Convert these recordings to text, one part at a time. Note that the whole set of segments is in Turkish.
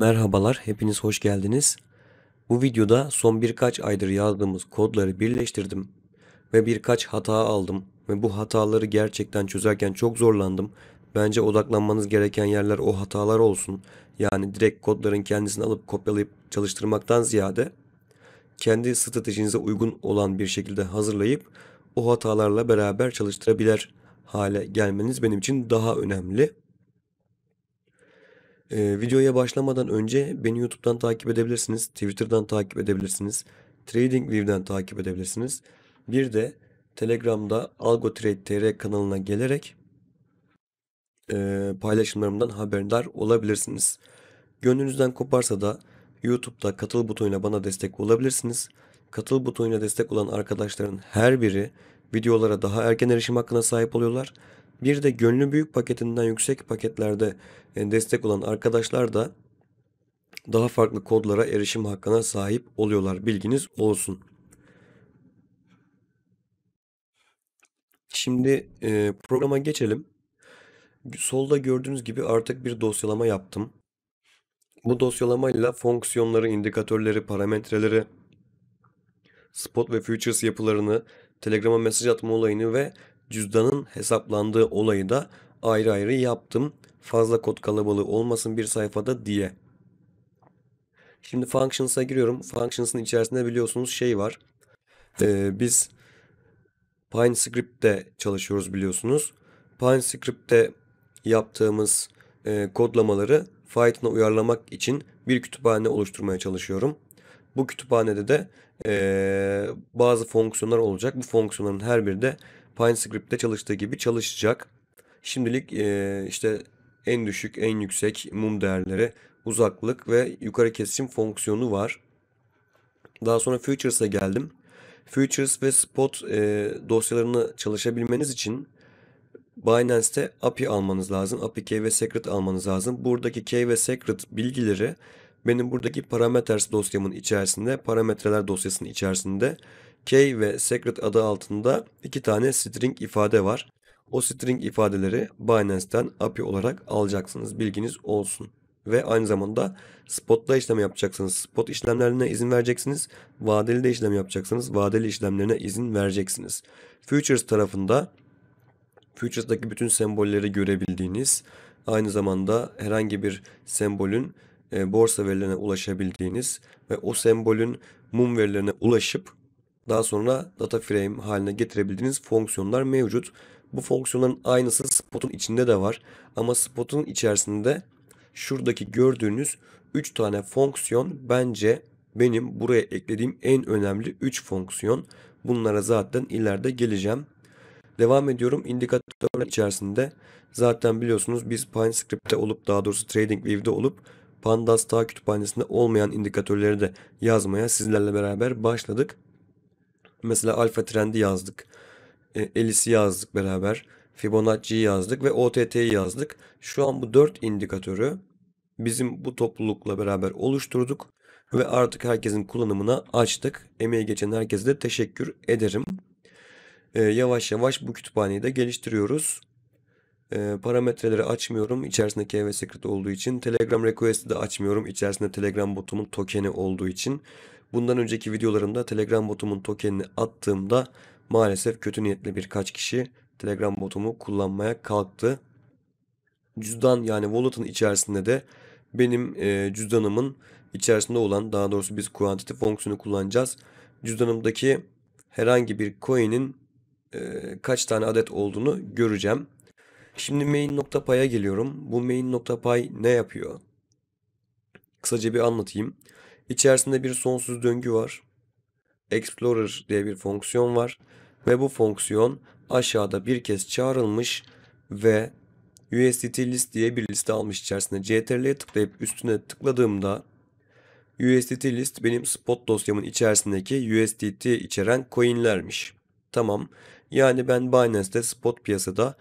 Merhabalar, hepiniz hoş geldiniz. Bu videoda son birkaç aydır yazdığımız kodları birleştirdim ve birkaç hata aldım ve bu hataları gerçekten çözerken çok zorlandım. Bence odaklanmanız gereken yerler o hatalar olsun. Yani direkt kodların kendisini alıp kopyalayıp çalıştırmaktan ziyade kendi stratejinize uygun olan bir şekilde hazırlayıp o hatalarla beraber çalıştırabilir hale gelmeniz benim için daha önemli. Ee, videoya başlamadan önce beni YouTube'dan takip edebilirsiniz, Twitter'dan takip edebilirsiniz, TradingView'den takip edebilirsiniz. Bir de Telegram'da AlgoTrade.tr kanalına gelerek e, paylaşımlarımdan haberdar olabilirsiniz. Gönlünüzden koparsa da YouTube'da katıl butonuyla bana destek olabilirsiniz. Katıl butonuyla destek olan arkadaşların her biri videolara daha erken erişim hakkına sahip oluyorlar bir de gönlü büyük paketinden yüksek paketlerde e, destek olan arkadaşlar da daha farklı kodlara erişim hakkına sahip oluyorlar. Bilginiz olsun. Şimdi e, programa geçelim. Solda gördüğünüz gibi artık bir dosyalama yaptım. Bu dosyalamayla fonksiyonları, indikatörleri, parametreleri, spot ve futures yapılarını, Telegram'a mesaj atma olayını ve cüzdanın hesaplandığı olayı da ayrı ayrı yaptım. Fazla kod kalabalığı olmasın bir sayfada diye. Şimdi functions'a giriyorum. Functions'ın içerisinde biliyorsunuz şey var. Ee, biz PineScript'te çalışıyoruz biliyorsunuz. PineScript'te yaptığımız e, kodlamaları Python'a uyarlamak için bir kütüphane oluşturmaya çalışıyorum. Bu kütüphanede de e, bazı fonksiyonlar olacak. Bu fonksiyonların her biri de PineScript'te çalıştığı gibi çalışacak. Şimdilik e, işte en düşük, en yüksek mum değerleri, uzaklık ve yukarı kesişim fonksiyonu var. Daha sonra Futures'a geldim. Futures ve Spot e, dosyalarını çalışabilmeniz için Binance'te API almanız lazım. API key ve secret almanız lazım. Buradaki key ve secret bilgileri benim buradaki parameters dosyamın içerisinde, parametreler dosyasının içerisinde K ve secret adı altında iki tane string ifade var. O string ifadeleri Binance'ten API olarak alacaksınız. Bilginiz olsun. Ve aynı zamanda spotla işlem yapacaksınız. Spot işlemlerine izin vereceksiniz. Vadeli de işlem yapacaksınız. Vadeli işlemlerine izin vereceksiniz. Futures tarafında Futures'daki bütün sembolleri görebildiğiniz, aynı zamanda herhangi bir sembolün e, borsa verilerine ulaşabildiğiniz ve o sembolün mum verilerine ulaşıp daha sonra data frame haline getirebildiğiniz fonksiyonlar mevcut. Bu fonksiyonların aynısı spotun içinde de var. Ama spotun içerisinde şuradaki gördüğünüz 3 tane fonksiyon bence benim buraya eklediğim en önemli 3 fonksiyon. Bunlara zaten ileride geleceğim. Devam ediyorum. İndikatörler içerisinde zaten biliyorsunuz biz PineScript'te olup daha doğrusu TradingView'de olup Pandas Star kütüphanesinde olmayan indikatörleri de yazmaya sizlerle beraber başladık mesela Alfa Trend'i yazdık. E, Elis'i yazdık beraber. Fibonacci'yi yazdık ve OTT'yi yazdık. Şu an bu dört indikatörü bizim bu toplulukla beraber oluşturduk ve artık herkesin kullanımına açtık. Emeği geçen herkese de teşekkür ederim. E, yavaş yavaş bu kütüphaneyi de geliştiriyoruz. E, parametreleri açmıyorum. İçerisinde KV Secret olduğu için. Telegram request'i de açmıyorum. İçerisinde Telegram botumun tokeni olduğu için. Bundan önceki videolarımda Telegram botumun tokenini attığımda maalesef kötü niyetli birkaç kişi Telegram botumu kullanmaya kalktı. Cüzdan yani wallet'ın içerisinde de benim e, cüzdanımın içerisinde olan daha doğrusu biz quantity fonksiyonu kullanacağız. Cüzdanımdaki herhangi bir coin'in e, kaç tane adet olduğunu göreceğim. Şimdi main.py'a geliyorum. Bu main.py ne yapıyor? Kısaca bir anlatayım. İçerisinde bir sonsuz döngü var. Explorer diye bir fonksiyon var ve bu fonksiyon aşağıda bir kez çağrılmış ve USDT list diye bir liste almış içerisinde. CTRL'ye tıklayıp üstüne tıkladığımda USDT list benim spot dosyamın içerisindeki USDT içeren coinlermiş. Tamam. Yani ben Binance'te spot piyasada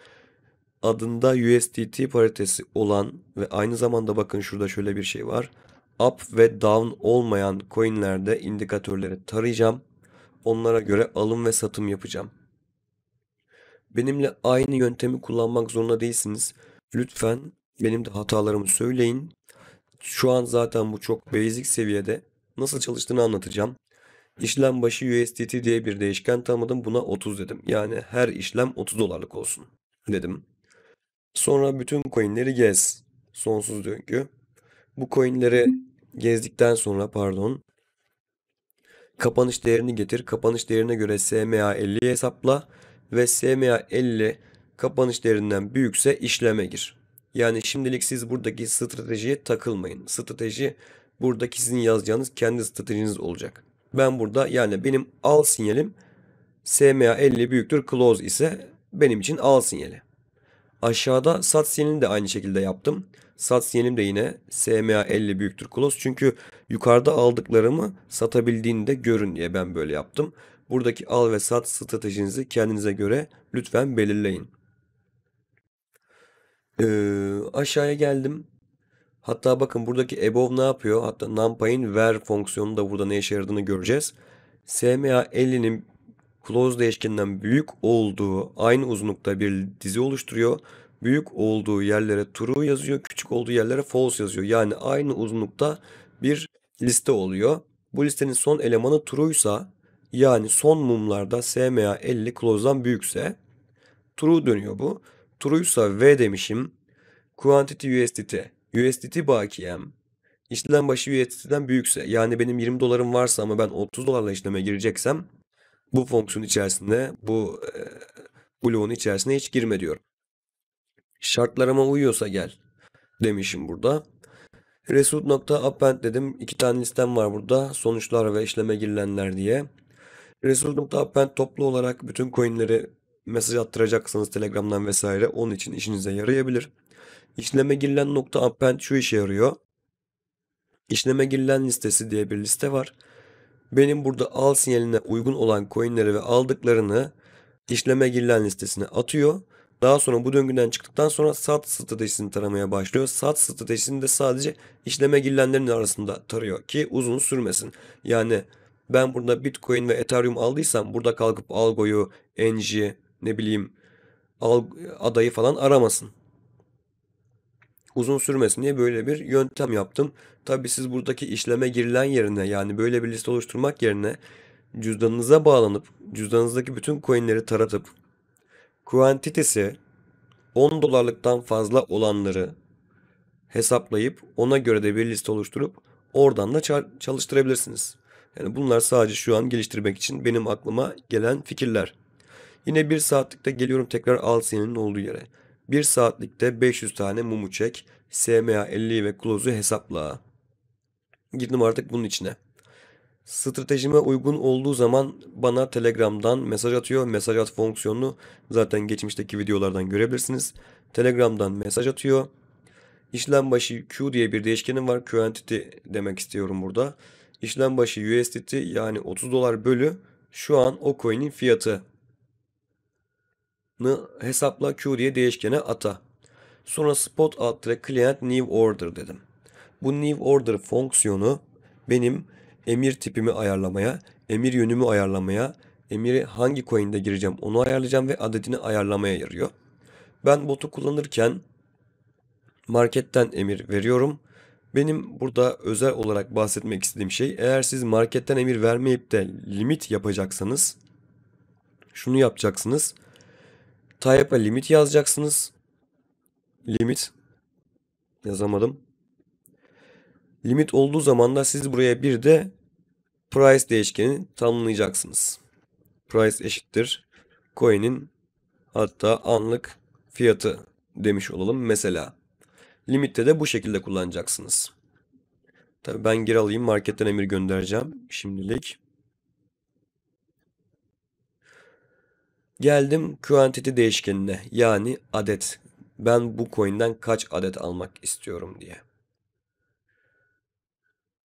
adında USDT paritesi olan ve aynı zamanda bakın şurada şöyle bir şey var up ve down olmayan coinlerde indikatörleri tarayacağım. Onlara göre alım ve satım yapacağım. Benimle aynı yöntemi kullanmak zorunda değilsiniz. Lütfen benim de hatalarımı söyleyin. Şu an zaten bu çok basic seviyede. Nasıl çalıştığını anlatacağım. İşlem başı USDT diye bir değişken tanımladım. Buna 30 dedim. Yani her işlem 30 dolarlık olsun dedim. Sonra bütün coinleri gez. Sonsuz döngü. Bu coinleri gezdikten sonra pardon kapanış değerini getir. Kapanış değerine göre SMA 50 hesapla ve SMA 50 kapanış değerinden büyükse işleme gir. Yani şimdilik siz buradaki stratejiye takılmayın. Strateji buradaki sizin yazacağınız kendi stratejiniz olacak. Ben burada yani benim al sinyalim SMA 50 büyüktür close ise benim için al sinyali. Aşağıda sat satyenini de aynı şekilde yaptım. Sat Satyenim de yine SMA 50 büyüktür close. Çünkü yukarıda aldıklarımı satabildiğini de görün diye ben böyle yaptım. Buradaki al ve sat stratejinizi kendinize göre lütfen belirleyin. Ee, aşağıya geldim. Hatta bakın buradaki above ne yapıyor? Hatta numpy'in ver fonksiyonu da burada ne işe yaradığını göreceğiz. SMA 50'nin close değişkeninden büyük olduğu aynı uzunlukta bir dizi oluşturuyor. Büyük olduğu yerlere true yazıyor, küçük olduğu yerlere false yazıyor. Yani aynı uzunlukta bir liste oluyor. Bu listenin son elemanı true'ysa yani son mumlarda SMA 50 close'dan büyükse true dönüyor bu. True'ysa V demişim. Quantity USDT. USDT bakiyem işlem başı USDT'den büyükse yani benim 20 dolarım varsa ama ben 30 dolarla işleme gireceksem bu fonksiyon içerisinde bu e, bloğun içerisine hiç girme diyorum. Şartlarıma uyuyorsa gel demişim burada. Result.append dedim. İki tane listem var burada. Sonuçlar ve işleme girilenler diye. Result.append toplu olarak bütün coinleri mesaj attıracaksanız Telegram'dan vesaire onun için işinize yarayabilir. İşleme girilen append şu işe yarıyor. İşleme girilen listesi diye bir liste var. Benim burada al sinyaline uygun olan coinleri ve aldıklarını işleme girilen listesine atıyor. Daha sonra bu döngüden çıktıktan sonra sat stratejisini taramaya başlıyor. Sat stratejisini de sadece işleme girilenlerin arasında tarıyor ki uzun sürmesin. Yani ben burada Bitcoin ve Ethereum aldıysam burada kalkıp Algo'yu, Enji, ne bileyim Alg adayı falan aramasın uzun sürmesin diye böyle bir yöntem yaptım. Tabi siz buradaki işleme girilen yerine yani böyle bir liste oluşturmak yerine cüzdanınıza bağlanıp cüzdanınızdaki bütün coinleri taratıp quantity'si 10 dolarlıktan fazla olanları hesaplayıp ona göre de bir liste oluşturup oradan da çalıştırabilirsiniz. Yani bunlar sadece şu an geliştirmek için benim aklıma gelen fikirler. Yine bir saatlikte geliyorum tekrar Alsiye'nin olduğu yere. 1 saatlikte 500 tane mumu çek. SMA 50 ve klozu hesapla. Girdim artık bunun içine. Stratejime uygun olduğu zaman bana Telegram'dan mesaj atıyor. Mesaj at fonksiyonunu zaten geçmişteki videolardan görebilirsiniz. Telegram'dan mesaj atıyor. İşlem başı Q diye bir değişkenim var. Q demek istiyorum burada. İşlem başı USDT yani 30 dolar bölü şu an o coin'in fiyatı hesapla Q diye değişkene ata. Sonra spot alt client new order dedim. Bu new order fonksiyonu benim emir tipimi ayarlamaya, emir yönümü ayarlamaya, emiri hangi coin'de gireceğim onu ayarlayacağım ve adetini ayarlamaya yarıyor. Ben botu kullanırken marketten emir veriyorum. Benim burada özel olarak bahsetmek istediğim şey eğer siz marketten emir vermeyip de limit yapacaksanız şunu yapacaksınız. Type'a limit yazacaksınız. Limit. Yazamadım. Limit olduğu zaman da siz buraya bir de price değişkenini tanımlayacaksınız. Price eşittir coin'in hatta anlık fiyatı demiş olalım mesela. Limitte de bu şekilde kullanacaksınız. Tabii ben geri alayım marketten emir göndereceğim şimdilik. Geldim quantity değişkenine yani adet. Ben bu coin'den kaç adet almak istiyorum diye.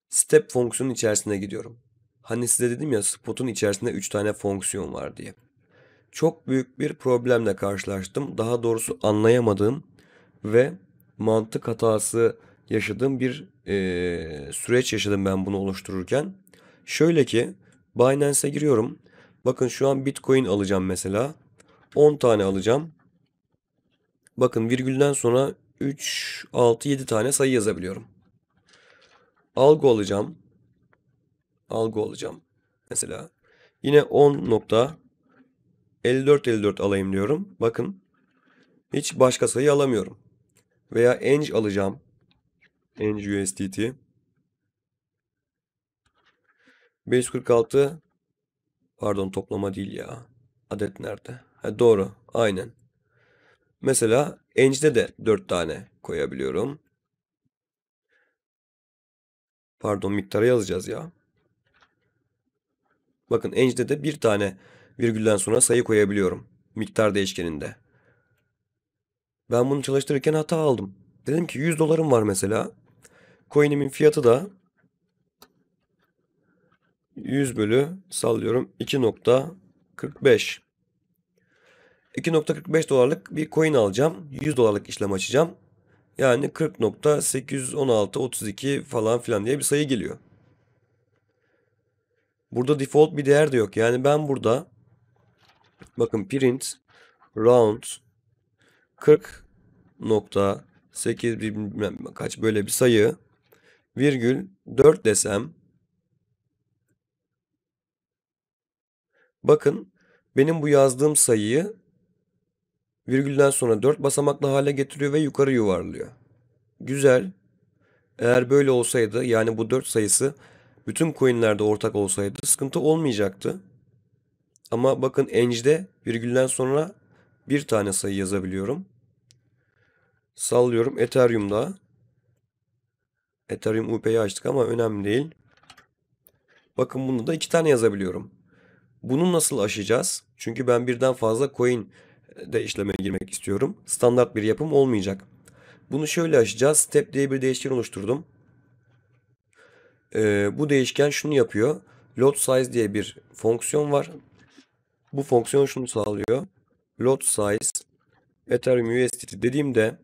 Step fonksiyonun içerisine gidiyorum. Hani size dedim ya spot'un içerisinde 3 tane fonksiyon var diye. Çok büyük bir problemle karşılaştım. Daha doğrusu anlayamadığım ve mantık hatası yaşadığım bir e, süreç yaşadım ben bunu oluştururken. Şöyle ki Binance'e giriyorum. Bakın şu an Bitcoin alacağım mesela. 10 tane alacağım. Bakın virgülden sonra 3, 6, 7 tane sayı yazabiliyorum. Algo alacağım. Algo alacağım. Mesela yine 10 nokta 54 54 alayım diyorum. Bakın hiç başka sayı alamıyorum. Veya eng alacağım. Eng USDT. 546 Pardon toplama değil ya. Adet nerede? Ha, doğru. Aynen. Mesela ençte de 4 tane koyabiliyorum. Pardon miktarı yazacağız ya. Bakın ençte de bir tane virgülden sonra sayı koyabiliyorum. Miktar değişkeninde. Ben bunu çalıştırırken hata aldım. Dedim ki 100 dolarım var mesela. Coin'imin fiyatı da 100 bölü sallıyorum 2.45. 2.45 dolarlık bir coin alacağım. 100 dolarlık işlem açacağım. Yani 40.816.32 falan filan diye bir sayı geliyor. Burada default bir değer de yok. Yani ben burada bakın print round 40.8 kaç böyle bir sayı virgül 4 desem Bakın benim bu yazdığım sayıyı virgülden sonra 4 basamaklı hale getiriyor ve yukarı yuvarlıyor. Güzel. Eğer böyle olsaydı yani bu 4 sayısı bütün coinlerde ortak olsaydı sıkıntı olmayacaktı. Ama bakın enge'de virgülden sonra bir tane sayı yazabiliyorum. Sallıyorum Ethereum'da. Ethereum UP'yi açtık ama önemli değil. Bakın bunu da iki tane yazabiliyorum. Bunu nasıl aşacağız? Çünkü ben birden fazla coin e, de işleme girmek istiyorum. Standart bir yapım olmayacak. Bunu şöyle aşacağız. Step diye bir değişken oluşturdum. Ee, bu değişken şunu yapıyor. Lot size diye bir fonksiyon var. Bu fonksiyon şunu sağlıyor. Lot size Ethereum USDT dediğimde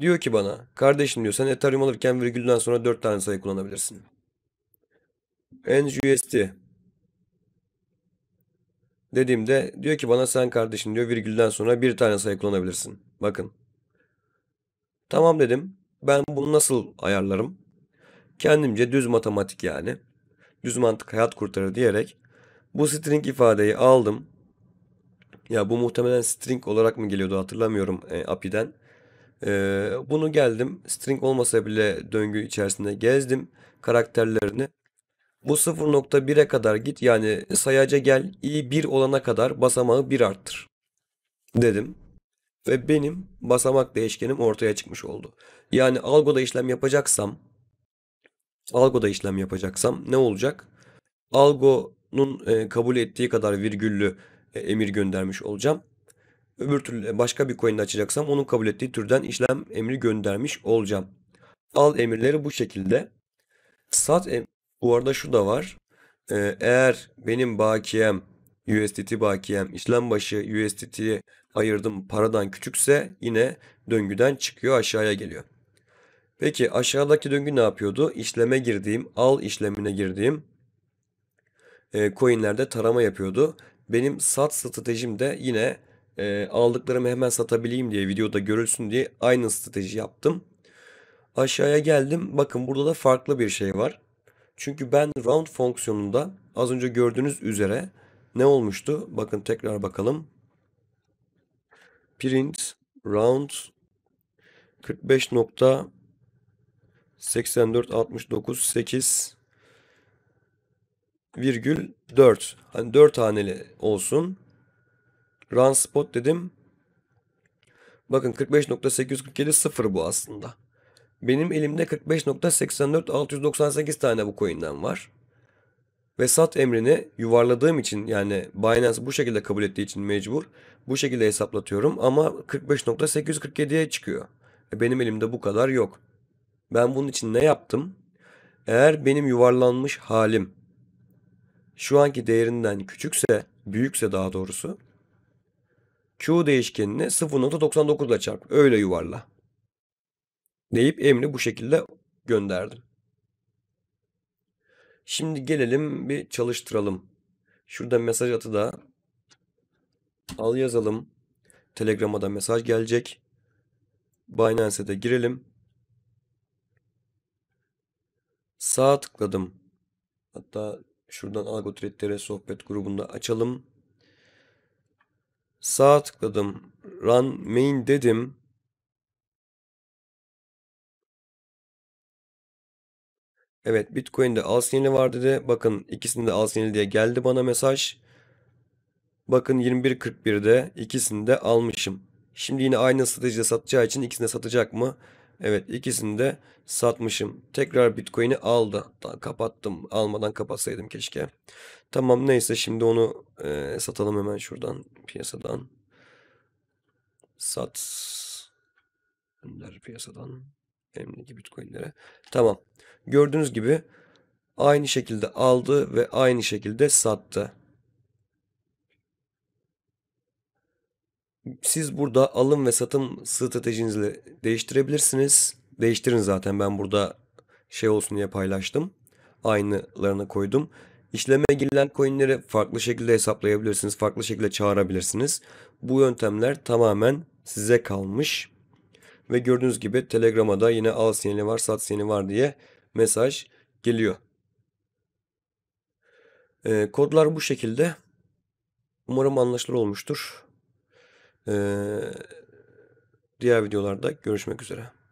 diyor ki bana kardeşim diyor sen Ethereum alırken virgülden sonra 4 tane sayı kullanabilirsin. ENG USD dediğimde diyor ki bana sen kardeşim diyor virgülden sonra bir tane sayı kullanabilirsin. Bakın. Tamam dedim. Ben bunu nasıl ayarlarım? Kendimce düz matematik yani. Düz mantık hayat kurtarır diyerek bu string ifadeyi aldım. Ya bu muhtemelen string olarak mı geliyordu hatırlamıyorum e, API'den. E, bunu geldim string olmasa bile döngü içerisinde gezdim karakterlerini bu 0.1'e kadar git yani sayaca gel iyi 1 olana kadar basamağı 1 arttır dedim. Ve benim basamak değişkenim ortaya çıkmış oldu. Yani algoda işlem yapacaksam algoda işlem yapacaksam ne olacak? Algonun e, kabul ettiği kadar virgüllü e, emir göndermiş olacağım. Öbür türlü e, başka bir coin'de açacaksam onun kabul ettiği türden işlem emri göndermiş olacağım. Al emirleri bu şekilde. Sat em bu arada şu da var. Ee, eğer benim bakiyem USDT bakiyem işlem başı USDT'ye ayırdım paradan küçükse yine döngüden çıkıyor aşağıya geliyor. Peki aşağıdaki döngü ne yapıyordu? İşleme girdiğim, al işlemine girdiğim e, coinlerde tarama yapıyordu. Benim sat stratejim de yine e, aldıklarımı hemen satabileyim diye videoda görülsün diye aynı strateji yaptım. Aşağıya geldim. Bakın burada da farklı bir şey var. Çünkü ben round fonksiyonunda az önce gördüğünüz üzere ne olmuştu? Bakın tekrar bakalım. Print round 45.84698 virgül 4. Hani 4 haneli olsun. Run spot dedim. Bakın 45.847 sıfır bu aslında. Benim elimde 45.84698 tane bu coin'den var. Ve sat emrini yuvarladığım için yani Binance bu şekilde kabul ettiği için mecbur bu şekilde hesaplatıyorum ama 45.847'ye çıkıyor. E, benim elimde bu kadar yok. Ben bunun için ne yaptım? Eğer benim yuvarlanmış halim şu anki değerinden küçükse, büyükse daha doğrusu Q değişkenini 0.99 ile çarp. Öyle yuvarla deyip emri bu şekilde gönderdim. Şimdi gelelim bir çalıştıralım. Şurada mesaj atı da al yazalım. Telegram'a da mesaj gelecek. Binance'e de girelim. Sağa tıkladım. Hatta şuradan Algotretlere sohbet grubunda açalım. Sağa tıkladım. Run main dedim. Evet Bitcoin'de al sinyali var dedi. Bakın ikisinde al sinyali diye geldi bana mesaj. Bakın 21.41'de ikisini de almışım. Şimdi yine aynı stratejide satacağı için ikisini de satacak mı? Evet ikisini de satmışım. Tekrar Bitcoin'i aldı. kapattım. Almadan kapatsaydım keşke. Tamam neyse şimdi onu e, satalım hemen şuradan piyasadan. Sat. Önder piyasadan elimdeki bitcoinlere. Tamam. Gördüğünüz gibi aynı şekilde aldı ve aynı şekilde sattı. Siz burada alım ve satım stratejinizi değiştirebilirsiniz. Değiştirin zaten ben burada şey olsun diye paylaştım. aynılarını koydum. İşleme girilen coinleri farklı şekilde hesaplayabilirsiniz. Farklı şekilde çağırabilirsiniz. Bu yöntemler tamamen size kalmış. Ve gördüğünüz gibi Telegram'a da yine al sinyali var, sat sinyali var diye mesaj geliyor. E, kodlar bu şekilde. Umarım anlaşılır olmuştur. E, diğer videolarda görüşmek üzere.